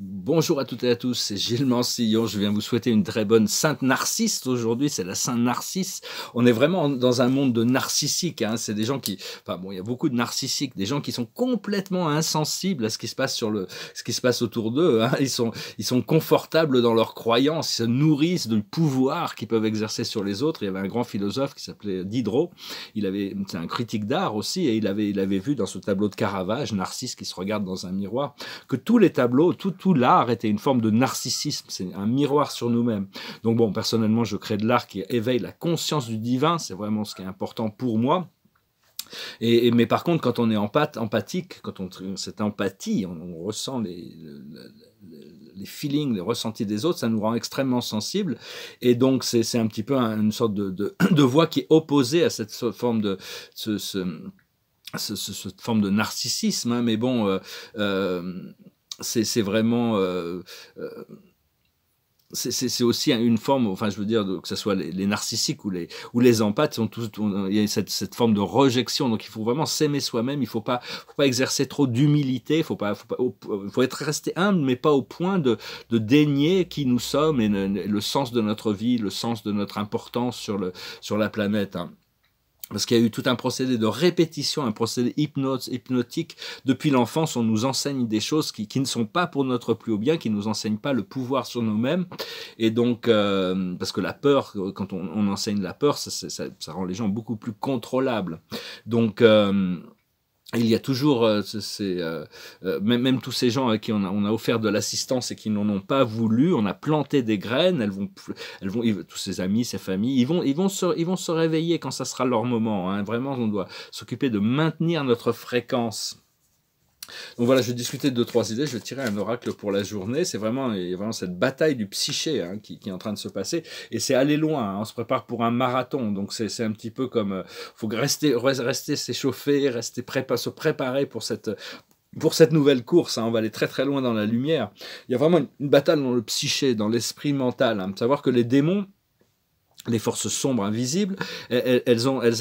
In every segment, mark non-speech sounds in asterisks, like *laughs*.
Bonjour à toutes et à tous, c'est Gilles Mancillon. Je viens vous souhaiter une très bonne Sainte Narcisse aujourd'hui. C'est la Sainte Narcisse. On est vraiment dans un monde de narcissiques. Hein. C'est des gens qui, enfin bon, il y a beaucoup de narcissiques, des gens qui sont complètement insensibles à ce qui se passe sur le, ce qui se passe autour d'eux. Hein. Ils sont, ils sont confortables dans leurs croyances, ils se nourrissent du pouvoir qu'ils peuvent exercer sur les autres. Il y avait un grand philosophe qui s'appelait Diderot. Il avait, c'est un critique d'art aussi, et il avait, il avait vu dans ce tableau de Caravage, Narcisse qui se regarde dans un miroir, que tous les tableaux, l'art était une forme de narcissisme, c'est un miroir sur nous-mêmes. Donc bon, personnellement, je crée de l'art qui éveille la conscience du divin, c'est vraiment ce qui est important pour moi. Et, mais par contre, quand on est empathique, quand on cette empathie, on, ressent les, les, feelings, les ressentis des autres, ça nous rend extrêmement sensibles. Et donc, c'est un petit peu une sorte *clears throat* de, voix qui est opposée à cette forme de ce, cette forme de narcissisme. Hein. mais bon. Euh, euh, c'est vraiment euh, euh, c'est aussi une forme, enfin je veux dire, que ce soit les, narcissiques ou les, ou les empathes, sont tous, il y a cette, cette, forme de rejection. Donc il faut vraiment s'aimer soi-même, il ne faut pas, faut pas exercer trop d'humilité, il faut, pas, faut, pas, faut être resté humble, mais pas au point de, de dénier qui nous sommes et le, sens de notre vie, le sens de notre importance sur, le, sur la planète. Hein parce qu'il y a eu tout un procédé de répétition, un procédé hypnotique. Depuis l'enfance, on nous enseigne des choses qui, ne sont pas pour notre plus haut bien, qui ne nous enseignent pas le pouvoir sur nous-mêmes. Et donc, euh, parce que la peur, quand on, enseigne la peur, ça, ça, rend les gens beaucoup plus contrôlables. Donc, euh, il y a toujours, euh, euh, euh, même, tous ces gens à qui on a, on a offert de l'assistance et qui n'en ont pas voulu, on a planté des graines, elles vont, elles vont, tous ces amis, ces familles, ils vont, ils vont, se, ils vont se réveiller quand ça sera leur moment. Hein. Vraiment, on doit s'occuper de maintenir notre fréquence. Donc voilà, je discutais de deux, trois idées, je tirais un oracle pour la journée. C'est vraiment, vraiment cette bataille du psyché hein, qui, est en train de se passer. Et c'est aller loin, hein. on se prépare pour un marathon. Donc c'est un petit peu comme, il euh, faut rester, rester s'échauffer, rester se préparer pour cette, pour cette nouvelle course, hein. on va aller très très loin dans la lumière. Il y a vraiment une, bataille dans le psyché, dans l'esprit mental. Savoir que les démons, les forces sombres invisibles, elles,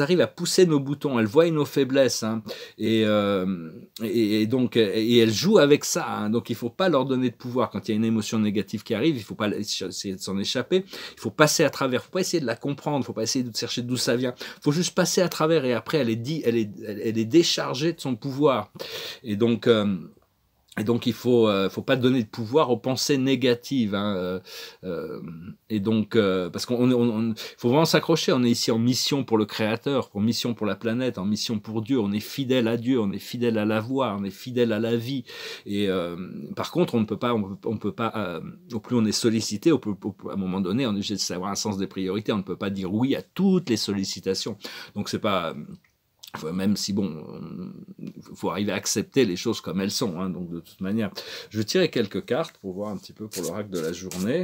arrivent à pousser nos boutons, elles voient nos faiblesses, hein. euh, et, donc et elles jouent avec ça. Hein. donc il ne faut pas leur donner de pouvoir quand il y a une émotion négative qui arrive, il ne faut pas essayer de s'en échapper, il faut passer à travers, il faut pas essayer de la comprendre, il ne faut pas essayer de chercher d'où ça vient, Il faut juste passer à travers et après elle est déchargée de son pouvoir. Et donc euh, et donc il faut euh, faut pas donner de pouvoir aux pensées négatives. Hein, euh, euh et donc euh, parce qu'on on, faut vraiment s'accrocher. On est ici en mission pour le Créateur, en mission pour la planète, en mission pour Dieu. On est fidèle à Dieu, on est fidèle à la voie, on est fidèle à la vie. Et par contre, on ne peut pas, on, peut, pas. au plus on est sollicité, au plus, à un moment donné, on est obligé de savoir un sens des priorités. On ne peut pas dire oui à toutes les sollicitations. Donc c'est pas même si bon, faut arriver à accepter les choses comme elles sont, hein, donc de toute manière. Je tirais quelques cartes pour voir un petit peu pour l'oracle de la journée.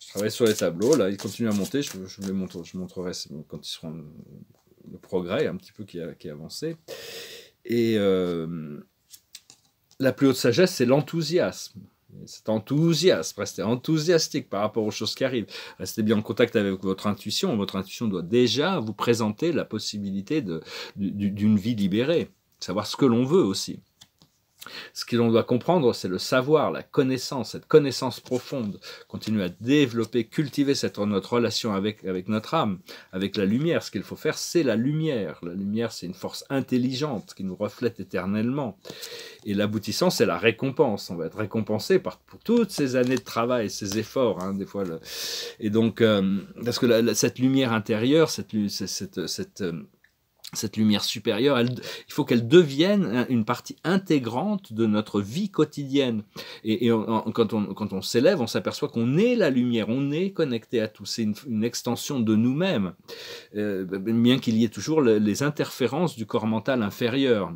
Je travaille sur les tableaux, là, ils continuent à monter, je, vous les je montrerai quand ils seront le progrès un petit peu qui, est avancé. Et euh, la plus haute sagesse, c'est l'enthousiasme cet enthousiasme, restez enthousiastique par rapport aux choses qui arrivent, restez bien en contact avec votre intuition, votre intuition doit déjà vous présenter la possibilité d'une vie libérée, savoir ce que l'on veut aussi. Ce que l'on doit comprendre, c'est le savoir, la connaissance, cette connaissance profonde, continuer à développer, cultiver cette, notre relation avec, avec notre âme, avec la lumière. Ce qu'il faut faire, c'est la lumière. La lumière, c'est une force intelligente qui nous reflète éternellement. Et l'aboutissant, c'est la récompense. On va être récompensé par, toutes ces années de travail, ces efforts, hein, des fois. Et donc, euh, parce que cette lumière intérieure, cette, cette, cette euh, cette lumière supérieure, il faut qu'elle devienne une partie intégrante de notre vie quotidienne. Et, quand, on, quand on s'élève, on s'aperçoit qu'on est la lumière, on est connecté à tout, c'est une, extension de nous-mêmes, euh, bien qu'il y ait toujours les interférences du corps mental inférieur.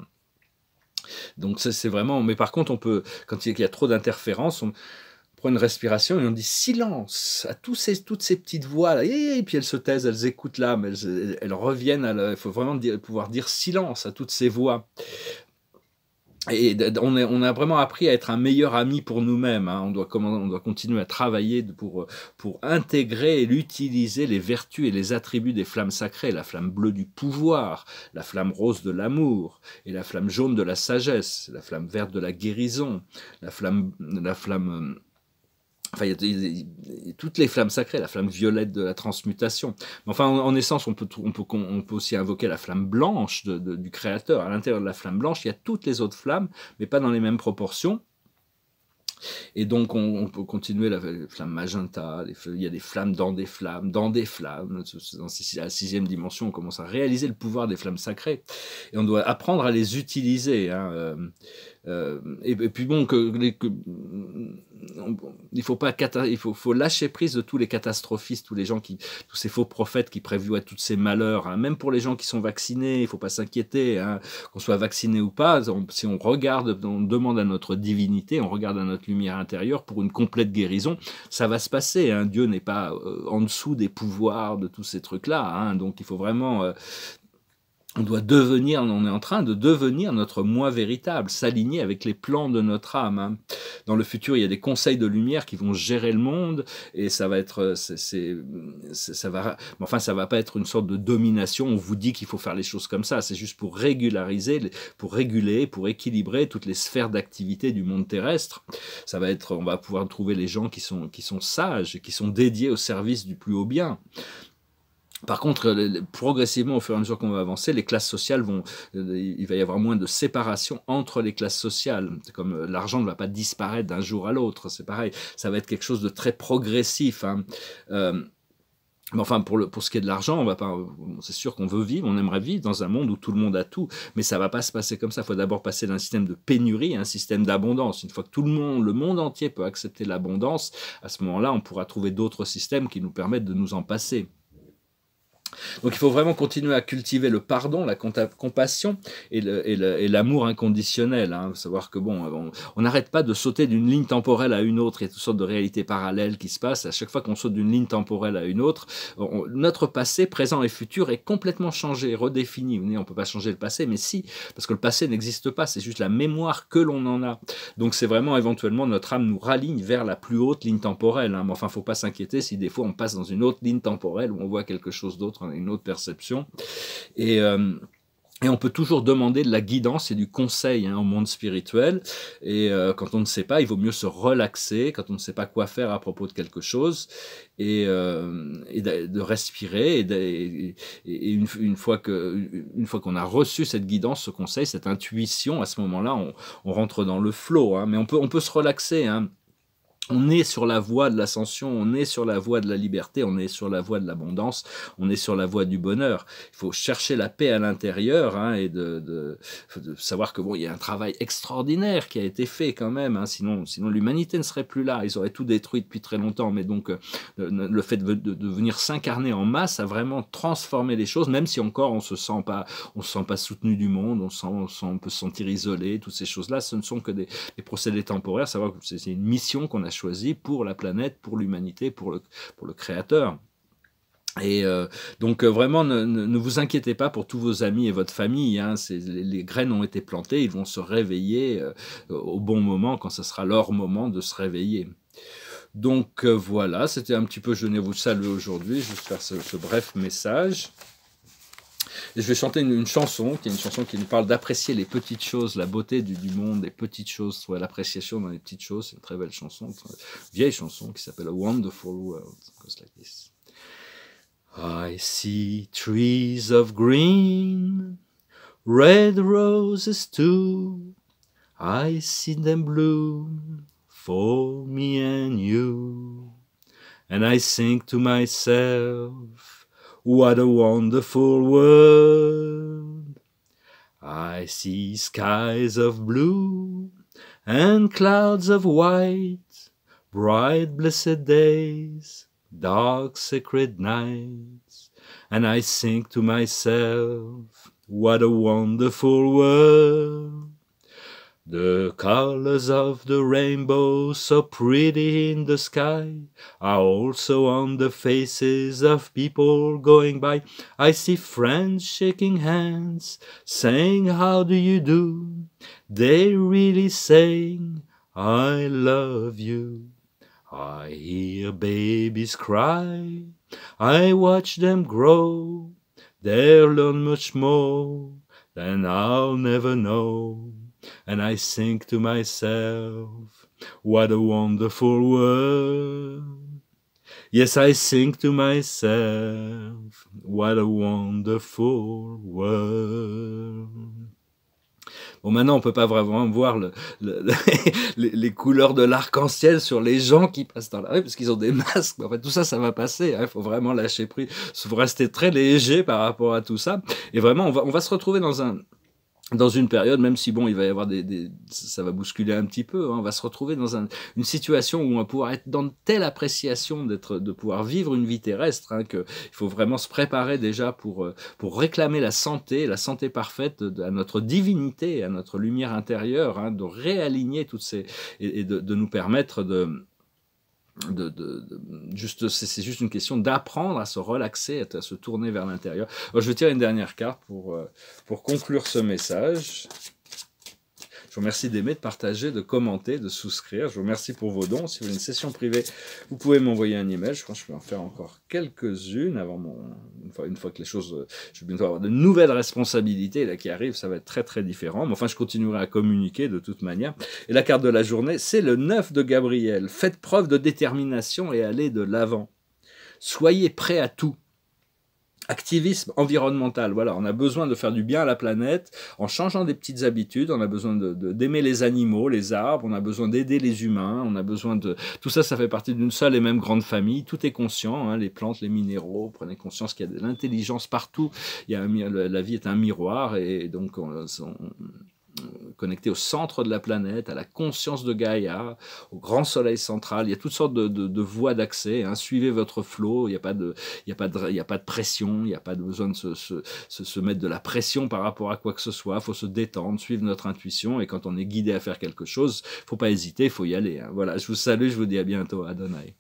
Donc c'est vraiment, mais par contre on peut, quand il y a trop d'interférences, on, une respiration et on dit silence à tous ces, toutes ces petites voix. Là. Et puis elles se taisent, elles écoutent l'âme, elles, elles, reviennent. Il faut vraiment pouvoir dire silence à toutes ces voix. Et on, on, a vraiment appris à être un meilleur ami pour nous-mêmes. Hein. On, doit, on doit continuer à travailler pour, pour intégrer et l'utiliser les vertus et les attributs des flammes sacrées, la flamme bleue du pouvoir, la flamme rose de l'amour, et la flamme jaune de la sagesse, la flamme verte de la guérison, la flamme, la flamme Enfin, il y, a toutes les flammes sacrées, la flamme violette de la transmutation. Mais enfin, en, essence, on peut, on, peut, peut aussi invoquer la flamme blanche du Créateur. À l'intérieur de la flamme blanche, il y a toutes les autres flammes, mais pas dans les mêmes proportions. Et donc, on, peut continuer la, flamme magenta, il y a des flammes dans des flammes, dans des flammes. Dans à la sixième dimension, on commence à réaliser le pouvoir des flammes sacrées. Et on doit apprendre à les utiliser. Hein, euh, euh, et, puis, bon, que, que il faut pas il faut, lâcher prise de tous les catastrophistes, tous les gens qui, tous ces faux prophètes qui prévoient tous ces malheurs. Hein. Même pour les gens qui sont vaccinés, il faut pas s'inquiéter, hein. qu'on soit vacciné ou pas. si on regarde, on demande à notre divinité, on regarde à notre lumière intérieure pour une complète guérison, ça va se passer. Hein. Dieu n'est pas euh, en dessous des pouvoirs de tous ces trucs-là. Donc il faut vraiment euh, on doit devenir, on est en train de devenir notre moi véritable, s'aligner avec les plans de notre âme. Hein. Dans le futur, il y a des conseils de lumière qui vont gérer le monde et ça va être, c'est, ça va, enfin, ça va pas être une sorte de domination. On vous dit qu'il faut faire les choses comme ça. C'est juste pour régulariser, pour réguler, pour équilibrer toutes les sphères d'activité du monde terrestre. Ça va être, on va pouvoir trouver les gens qui sont, qui sont sages qui sont dédiés au service du plus haut bien. Par contre, euh, progressivement, au fur et à mesure qu'on va avancer, les classes sociales vont, euh, il va y avoir moins de séparation entre les classes sociales. Comme euh, l'argent ne va pas disparaître d'un jour à l'autre, c'est pareil. Ça va être quelque chose de très progressif. Hein. Enfin, pour, ce qui est de l'argent, on va pas. C'est sûr qu'on veut vivre, on aimerait vivre dans un monde où tout le monde a tout, mais ça ne va pas se passer comme ça. Il faut d'abord passer d'un système de pénurie à un système d'abondance. Une fois que tout le monde, le monde entier, peut accepter l'abondance, à ce moment-là, on pourra trouver d'autres systèmes qui nous permettent de nous en passer. Donc il faut vraiment continuer à cultiver le pardon, la compassion et, l'amour inconditionnel. Hein. Savoir que bon, on n'arrête pas de sauter d'une ligne temporelle à une autre. Il y a toutes sortes de réalités parallèles qui se passent. À chaque fois qu'on saute d'une ligne temporelle à une autre, notre passé, présent et futur est complètement changé, redéfini. on ne peut pas changer le passé, mais si, parce que le passé n'existe pas. C'est juste la mémoire que l'on en a. Donc c'est vraiment éventuellement notre âme nous ralligne vers la plus haute ligne temporelle. Hein. Mais enfin, faut pas s'inquiéter si des fois on passe dans une autre ligne temporelle où on voit quelque chose d'autre hein une autre perception. Et, euh, et on peut toujours demander de la guidance et du conseil hein, au monde spirituel. Et euh, quand on ne sait pas, il vaut mieux se relaxer, quand on ne sait pas quoi faire à propos de quelque chose, et, euh, de, respirer. Et, une, fois que, une qu'on a reçu cette guidance, ce conseil, cette intuition, à ce moment-là, on, rentre dans le flot. Hein. mais on peut, on peut se relaxer. Hein on est sur la voie de l'ascension, on est sur la voie de la liberté, on est sur la voie de l'abondance, on est sur la voie du bonheur. Il faut chercher la paix à l'intérieur hein, et de, savoir que bon, il y a un travail extraordinaire qui a été fait quand même. Hein. sinon, sinon l'humanité ne serait plus là. Ils auraient tout détruit depuis très longtemps. Mais donc, euh, le fait de, venir s'incarner en masse a vraiment transformé les choses, même si encore on se sent pas, on se sent pas soutenu du monde, on, on, peut se sentir isolé. Toutes ces choses-là, ce ne sont que des, des procédés temporaires. Savoir que c'est une mission qu'on a choisi pour la planète, pour l'humanité, pour le, pour le créateur. Et euh, donc euh, vraiment, ne, vous inquiétez pas pour tous vos amis et votre famille. Hein. les, graines ont été plantées, ils vont se réveiller euh, au bon moment, quand ce sera leur moment de se réveiller. Donc voilà, c'était un petit peu, je venais vous saluer aujourd'hui, juste faire ce bref message je vais chanter une, chanson, qui est une chanson qui nous parle d'apprécier les petites choses, la beauté du, monde, les petites choses, soit l'appréciation dans les petites choses. C'est une très belle chanson, une vieille chanson qui s'appelle A Wonderful World. Goes like this. I see trees of green, red roses too. I see them bloom for me and you. And I sing to myself, What a wonderful world! I see skies of blue and clouds of white, bright, blessed days, dark, sacred nights, and I think to myself, what a wonderful world! The colors of the rainbow, so pretty in the sky, are also on the faces of people going by. I see friends shaking hands, saying, How do you do? They really saying, I love you. I hear babies cry, I watch them grow, they'll learn much more than I'll never know. and I think to myself, what a wonderful world. Yes, I think to myself, what a wonderful world. Bon, maintenant, on peut pas vraiment voir le, *laughs* les, couleurs de l'arc-en-ciel sur les gens qui passent dans la rue, parce qu'ils ont des masques. En fait, tout ça, ça va passer. Il hein. faut vraiment lâcher prise. Il faut rester très léger par rapport à tout ça. Et vraiment, on va se retrouver dans un, dans une période, même si bon, il va y avoir des, ça va bousculer un petit peu, hein, on va se retrouver dans un, une situation où on va pouvoir être dans telle appréciation d'être, de pouvoir vivre une vie terrestre, hein, que il faut vraiment se préparer déjà pour euh, pour réclamer la santé, la santé parfaite à notre divinité, à notre lumière intérieure, hein, de réaligner toutes ces et, et de nous permettre de de, de, juste c'est juste une question d'apprendre à se relaxer à, se tourner vers l'intérieur je vais tirer une dernière carte pour euh, pour conclure ce message je vous remercie d'aimer, de partager, de commenter, de souscrire. Je vous remercie pour vos dons. Si vous voulez une session privée, vous pouvez m'envoyer un email. Je crois que je vais en faire encore quelques-unes avant mon. Une fois, que les choses. Je vais bientôt avoir de nouvelles responsabilités là qui arrivent. Ça va être très très différent. Mais enfin, je continuerai à communiquer de toute manière. Et la carte de la journée, c'est le 9 de Gabriel. Faites preuve de détermination et allez de l'avant. Soyez prêts à tout. Activisme environnemental, voilà, on a besoin de faire du bien à la planète en changeant des petites habitudes, on a besoin d'aimer de, d'aimer les animaux, les arbres, on a besoin d'aider les humains, on a besoin de... Tout ça, ça fait partie d'une seule et même grande famille, tout est conscient, hein, les plantes, les minéraux, prenez conscience qu'il y a de l'intelligence partout, il y a la vie est un miroir et donc on connecté au centre de la planète, à la conscience de Gaïa, au grand soleil central. Il y a toutes sortes de, voies d'accès. Hein. Suivez votre flot. Il n'y a, pas de, a, a pas de pression. Il n'y a pas de besoin de se, mettre de la pression par rapport à quoi que ce soit. Il faut se détendre, suivre notre intuition. Et quand on est guidé à faire quelque chose, il faut pas hésiter, il faut y aller. Hein. Voilà, je vous salue, je vous dis à bientôt. Adonai.